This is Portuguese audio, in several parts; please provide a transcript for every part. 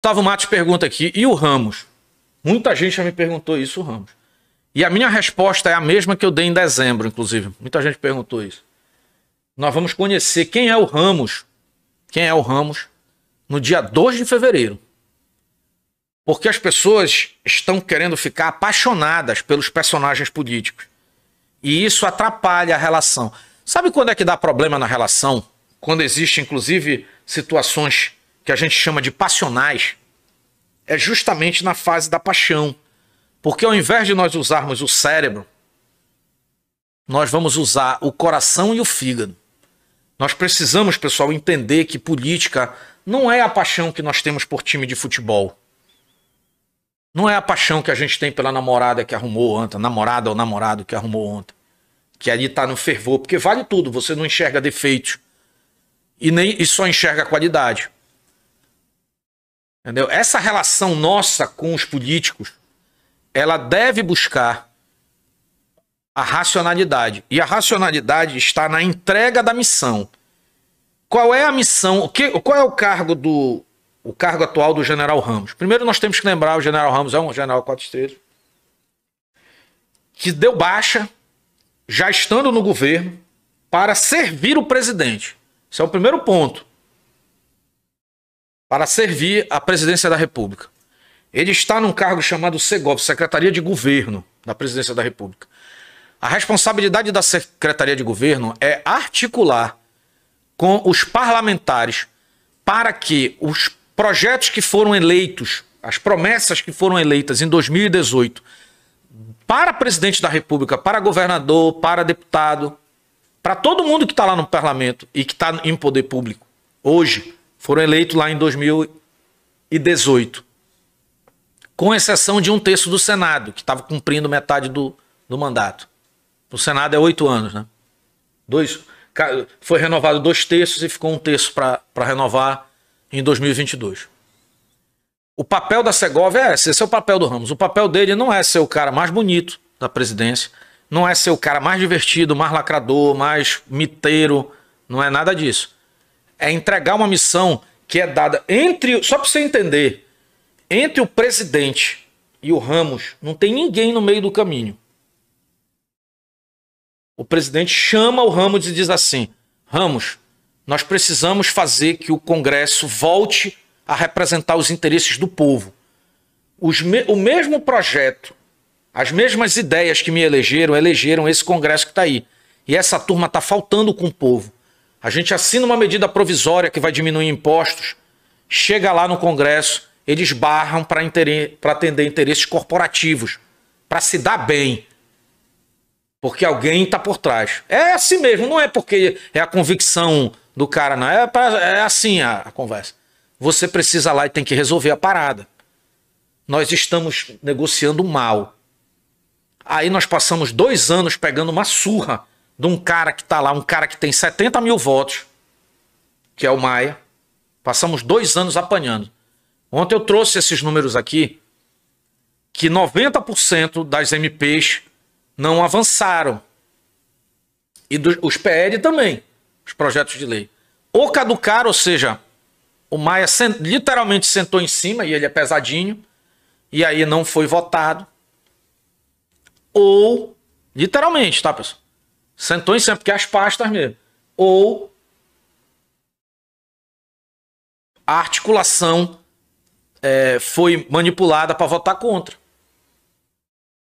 Tavo Matos pergunta aqui, e o Ramos? Muita gente já me perguntou isso, o Ramos. E a minha resposta é a mesma que eu dei em dezembro, inclusive. Muita gente perguntou isso. Nós vamos conhecer quem é o Ramos, quem é o Ramos, no dia 2 de fevereiro. Porque as pessoas estão querendo ficar apaixonadas pelos personagens políticos. E isso atrapalha a relação. Sabe quando é que dá problema na relação? Quando existe, inclusive, situações que a gente chama de passionais, é justamente na fase da paixão. Porque ao invés de nós usarmos o cérebro, nós vamos usar o coração e o fígado. Nós precisamos, pessoal, entender que política não é a paixão que nós temos por time de futebol. Não é a paixão que a gente tem pela namorada que arrumou ontem, namorada ou namorado que arrumou ontem. Que ali está no fervor, porque vale tudo, você não enxerga defeitos e, nem, e só enxerga qualidade. Entendeu? Essa relação nossa com os políticos, ela deve buscar a racionalidade. E a racionalidade está na entrega da missão. Qual é a missão? O que, qual é o cargo do o cargo atual do General Ramos? Primeiro nós temos que lembrar, o General Ramos é um general quatro estrelas que deu baixa já estando no governo para servir o presidente. Esse é o primeiro ponto para servir à presidência da República. Ele está num cargo chamado SEGOV, Secretaria de Governo da Presidência da República. A responsabilidade da Secretaria de Governo é articular com os parlamentares para que os projetos que foram eleitos, as promessas que foram eleitas em 2018 para presidente da República, para governador, para deputado, para todo mundo que está lá no parlamento e que está em poder público hoje, foram eleitos lá em 2018, com exceção de um terço do Senado, que estava cumprindo metade do, do mandato. O Senado é oito anos, né? Dois, foi renovado dois terços e ficou um terço para renovar em 2022. O papel da Segov é esse, esse é o papel do Ramos. O papel dele não é ser o cara mais bonito da presidência, não é ser o cara mais divertido, mais lacrador, mais miteiro, não é nada disso é entregar uma missão que é dada entre. Só para você entender, entre o presidente e o Ramos, não tem ninguém no meio do caminho. O presidente chama o Ramos e diz assim: Ramos, nós precisamos fazer que o Congresso volte a representar os interesses do povo. Me... o mesmo projeto, as mesmas ideias que me elegeram, elegeram esse Congresso que está aí. E essa turma está faltando com o povo. A gente assina uma medida provisória que vai diminuir impostos, chega lá no Congresso, eles barram para inter... atender interesses corporativos, para se dar bem. Porque alguém está por trás. É assim mesmo, não é porque é a convicção do cara, não. É, pra... é assim a, a conversa. Você precisa lá e tem que resolver a parada. Nós estamos negociando mal. Aí nós passamos dois anos pegando uma surra de um cara que está lá, um cara que tem 70 mil votos, que é o Maia. Passamos dois anos apanhando. Ontem eu trouxe esses números aqui, que 90% das MPs não avançaram. E dos, os PL também, os projetos de lei. Ou caducaram, ou seja, o Maia sent, literalmente sentou em cima, e ele é pesadinho, e aí não foi votado. Ou, literalmente, tá, pessoal? Sentou em sempre, que as pastas mesmo. Ou a articulação é, foi manipulada para votar contra.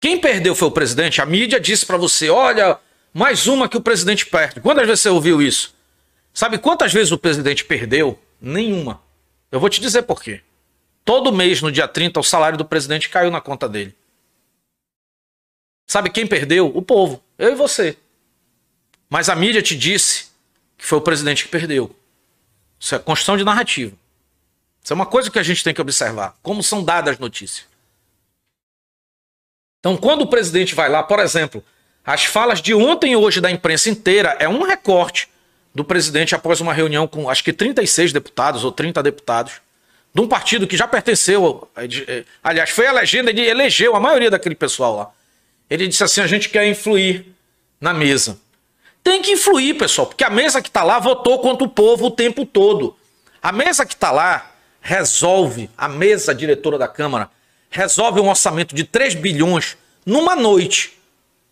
Quem perdeu foi o presidente. A mídia disse para você: olha, mais uma que o presidente perde. Quantas vezes você ouviu isso? Sabe quantas vezes o presidente perdeu? Nenhuma. Eu vou te dizer por quê. Todo mês, no dia 30, o salário do presidente caiu na conta dele. Sabe quem perdeu? O povo. Eu e você. Mas a mídia te disse que foi o presidente que perdeu. Isso é construção de narrativa. Isso é uma coisa que a gente tem que observar. Como são dadas as notícias. Então, quando o presidente vai lá, por exemplo, as falas de ontem e hoje da imprensa inteira é um recorte do presidente após uma reunião com acho que 36 deputados ou 30 deputados de um partido que já pertenceu, eh, eh, aliás, foi a legenda ele elegeu a maioria daquele pessoal lá. Ele disse assim: a gente quer influir na mesa tem que influir, pessoal, porque a mesa que está lá votou contra o povo o tempo todo. A mesa que está lá resolve, a mesa diretora da Câmara, resolve um orçamento de 3 bilhões numa noite.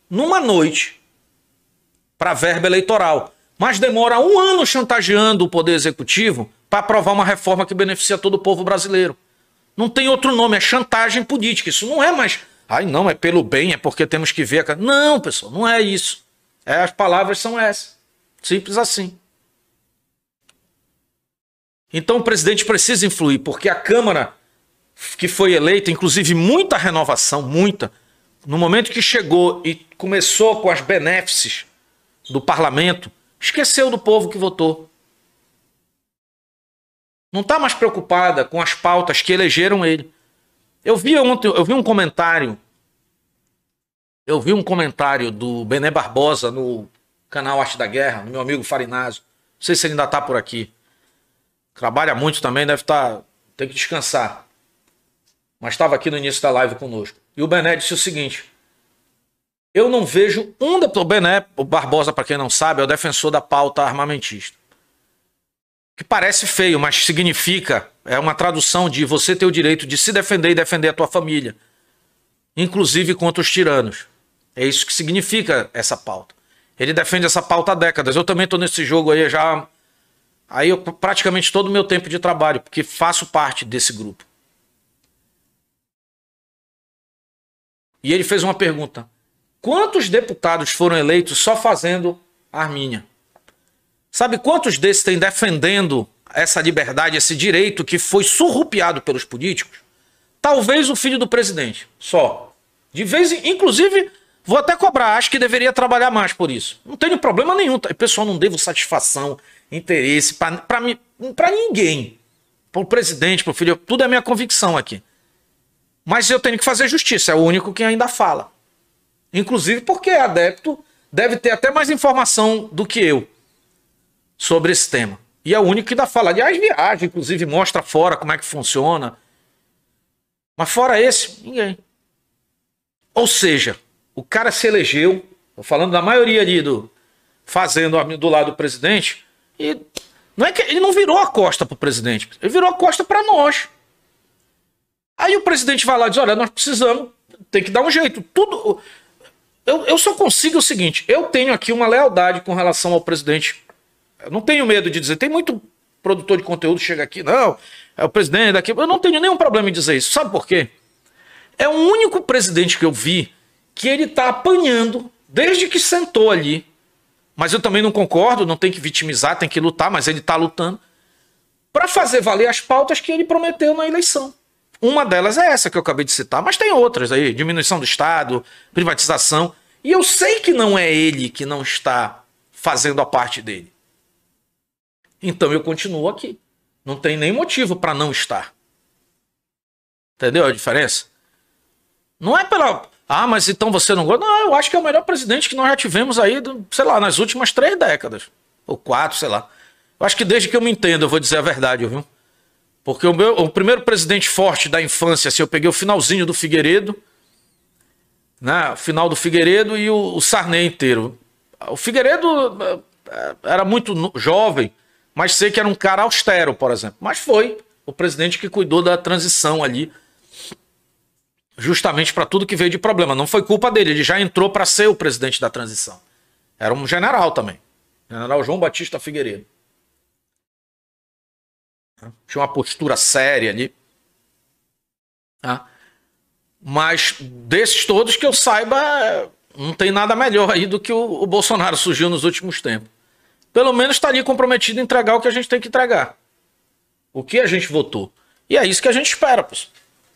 Numa noite. Para verba eleitoral. Mas demora um ano chantageando o Poder Executivo para aprovar uma reforma que beneficia todo o povo brasileiro. Não tem outro nome, é chantagem política. Isso não é mais. Ai, não, é pelo bem, é porque temos que ver. A... Não, pessoal, não é isso. É, as palavras são essas. Simples assim. Então o presidente precisa influir, porque a Câmara que foi eleita, inclusive muita renovação, muita, no momento que chegou e começou com as benéfices do parlamento, esqueceu do povo que votou. Não está mais preocupada com as pautas que elegeram ele. Eu vi ontem, eu vi um comentário eu vi um comentário do Bené Barbosa no canal Arte da Guerra, meu amigo Farinazzo. Não sei se ele ainda tá por aqui. Trabalha muito também, deve estar. Tá... tem que descansar. Mas estava aqui no início da live conosco. E o Bené disse o seguinte: Eu não vejo um deputado. O Bené, o Barbosa, para quem não sabe, é o defensor da pauta armamentista. Que parece feio, mas significa. É uma tradução de você ter o direito de se defender e defender a tua família. Inclusive contra os tiranos. É isso que significa essa pauta. Ele defende essa pauta há décadas. Eu também estou nesse jogo aí já. Aí eu praticamente todo o meu tempo de trabalho, porque faço parte desse grupo. E ele fez uma pergunta: quantos deputados foram eleitos só fazendo Armínia? Sabe quantos desses têm defendendo essa liberdade, esse direito que foi surrupiado pelos políticos? Talvez o filho do presidente, só. De vez em, inclusive, Vou até cobrar, acho que deveria trabalhar mais por isso. Não tenho problema nenhum. Tá? Pessoal, não devo satisfação, interesse para ninguém. Para o presidente, para o filho, tudo é minha convicção aqui. Mas eu tenho que fazer justiça, é o único que ainda fala. Inclusive porque adepto deve ter até mais informação do que eu sobre esse tema. E é o único que ainda fala. Aliás, viagem, inclusive, mostra fora como é que funciona. Mas fora esse, ninguém. Ou seja, o cara se elegeu, falando da maioria ali do fazendo do lado do presidente, e não é que ele não virou a costa pro presidente, ele virou a costa para nós. Aí o presidente vai lá e diz: olha, nós precisamos, tem que dar um jeito. Tudo. Eu, eu só consigo o seguinte: eu tenho aqui uma lealdade com relação ao presidente. Eu não tenho medo de dizer, tem muito produtor de conteúdo chega aqui, não, é o presidente daqui. Eu não tenho nenhum problema em dizer isso. Sabe por quê? É o único presidente que eu vi que ele está apanhando desde que sentou ali. Mas eu também não concordo, não tem que vitimizar, tem que lutar, mas ele está lutando para fazer valer as pautas que ele prometeu na eleição. Uma delas é essa que eu acabei de citar, mas tem outras aí, diminuição do Estado, privatização. E eu sei que não é ele que não está fazendo a parte dele. Então eu continuo aqui. Não tem nem motivo para não estar. Entendeu a diferença? Não é pela ah, mas então você não gosta? Não, eu acho que é o melhor presidente que nós já tivemos aí, sei lá, nas últimas três décadas. Ou quatro, sei lá. Eu acho que desde que eu me entendo, eu vou dizer a verdade, viu? Porque o, meu, o primeiro presidente forte da infância, assim, eu peguei o finalzinho do Figueiredo, né? O final do Figueiredo e o, o Sarney inteiro. O Figueiredo eh, era muito jovem, mas sei que era um cara austero, por exemplo. Mas foi o presidente que cuidou da transição ali justamente para tudo que veio de problema. Não foi culpa dele, ele já entrou para ser o presidente da transição. Era um general também. General João Batista Figueiredo. Tinha uma postura séria ali. Tá? Mas desses todos que eu saiba, não tem nada melhor aí do que o Bolsonaro surgiu nos últimos tempos. Pelo menos está ali comprometido a entregar o que a gente tem que entregar. O que a gente votou. E é isso que a gente espera, pessoal.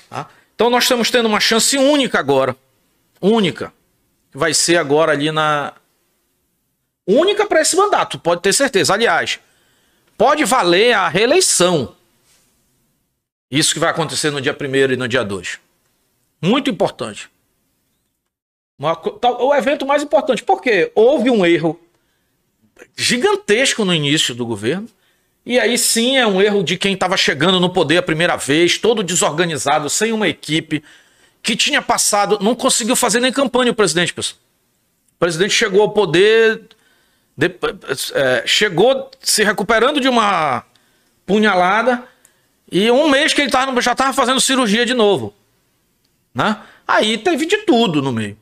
Tá? Então nós estamos tendo uma chance única agora. Única. Vai ser agora ali na. Única para esse mandato, pode ter certeza. Aliás, pode valer a reeleição. Isso que vai acontecer no dia 1 e no dia 2. Muito importante. o evento mais importante. Porque houve um erro gigantesco no início do governo. E aí sim é um erro de quem estava chegando no poder a primeira vez, todo desorganizado, sem uma equipe, que tinha passado, não conseguiu fazer nem campanha o presidente, pessoal. O presidente chegou ao poder, é, chegou se recuperando de uma punhalada, e um mês que ele tava, já estava fazendo cirurgia de novo. Né? Aí teve de tudo no meio.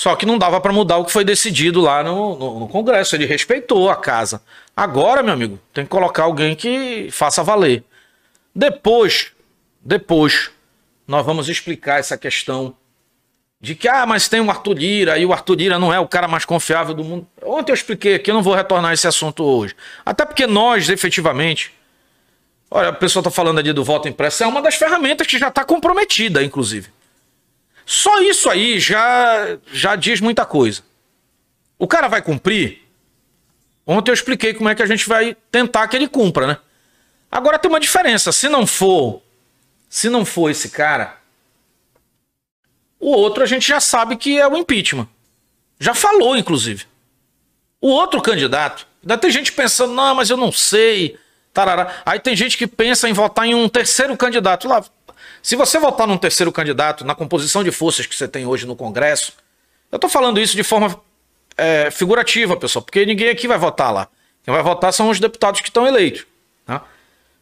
Só que não dava para mudar o que foi decidido lá no, no, no, Congresso. Ele respeitou a casa. Agora, meu amigo, tem que colocar alguém que faça valer. Depois, depois, nós vamos explicar essa questão de que, ah, mas tem o Arthur Lira e o Arthur Lira não é o cara mais confiável do mundo. Ontem eu expliquei aqui, eu não vou retornar esse assunto hoje. Até porque nós, efetivamente, olha, a pessoa está falando ali do voto impresso, é uma das ferramentas que já está comprometida, inclusive. Só isso aí já, já diz muita coisa. O cara vai cumprir. Ontem eu expliquei como é que a gente vai tentar que ele cumpra, né? Agora tem uma diferença. Se não for, se não for esse cara, o outro a gente já sabe que é o impeachment. Já falou, inclusive. O outro candidato. Ainda tem gente pensando, não, mas eu não sei. Tarará. Aí tem gente que pensa em votar em um terceiro candidato. Lá, se você votar num terceiro candidato, na composição de forças que você tem hoje no Congresso, eu estou falando isso de forma é, figurativa, pessoal, porque ninguém aqui vai votar lá. Quem vai votar são os deputados que estão eleitos. Né?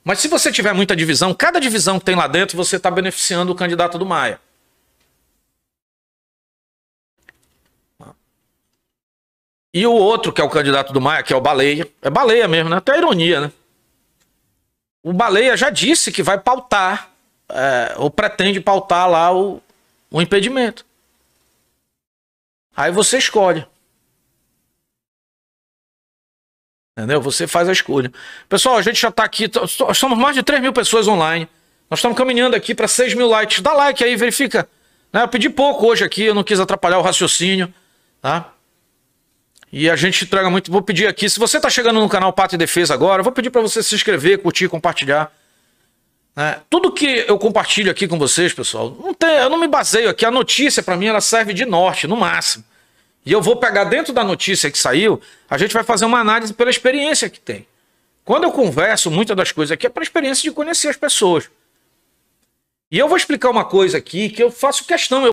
Mas se você tiver muita divisão, cada divisão que tem lá dentro, você está beneficiando o candidato do Maia. E o outro, que é o candidato do Maia, que é o Baleia, é Baleia mesmo, né? Até a ironia, né? O Baleia já disse que vai pautar é, ou pretende pautar lá o, o impedimento. Aí você escolhe. Entendeu? Você faz a escolha. Pessoal, a gente já está aqui. Somos mais de 3 mil pessoas online. Nós estamos caminhando aqui para 6 mil likes. Dá like aí, verifica. Né? Eu pedi pouco hoje aqui, eu não quis atrapalhar o raciocínio. Tá? E a gente entrega muito. Vou pedir aqui, se você está chegando no canal Pato e Defesa agora, vou pedir para você se inscrever, curtir, compartilhar. É. Tudo que eu compartilho aqui com vocês, pessoal, não tem, eu não me baseio aqui. A notícia, para mim, ela serve de norte, no máximo. E eu vou pegar dentro da notícia que saiu, a gente vai fazer uma análise pela experiência que tem. Quando eu converso, muitas das coisas aqui é para experiência de conhecer as pessoas. E eu vou explicar uma coisa aqui que eu faço questão. Eu